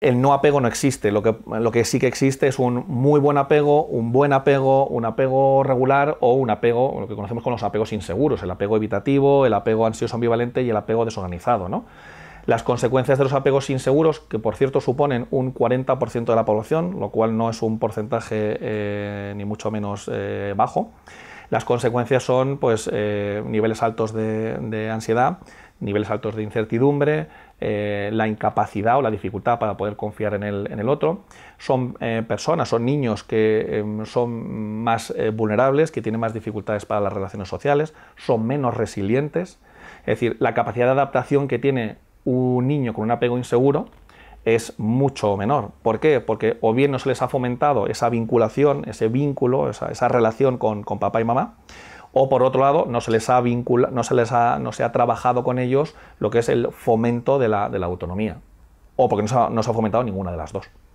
el no apego no existe. Lo que, sí que existe es un muy buen apego, un buen apego, un apego regular o un apego, lo que conocemos como los apegos inseguros, el apego evitativo, el apego ansioso ambivalente y el apego desorganizado. Las consecuencias de los apegos inseguros, que por cierto suponen un 40% de la población, lo cual no es un porcentaje eh, ni mucho menos eh, bajo, las consecuencias son pues, eh, niveles altos de ansiedad, niveles altos de incertidumbre, eh, la incapacidad o la dificultad para poder confiar en el, otro. Son eh, personas, son niños que em, son más eh, vulnerables, que tienen más dificultades para las relaciones sociales, son menos resilientes. Es decir, la capacidad de adaptación que tiene un niño con un apego inseguro es mucho menor. ¿Por qué? Porque o bien no se les ha fomentado esa vinculación, ese vínculo, esa, esa relación con, con papá y mamá, o por otro lado no se les ha vincula, no se les no se ha trabajado con ellos lo que es el fomento de la, autonomía, o porque no se ha fomentado ninguna de las dos.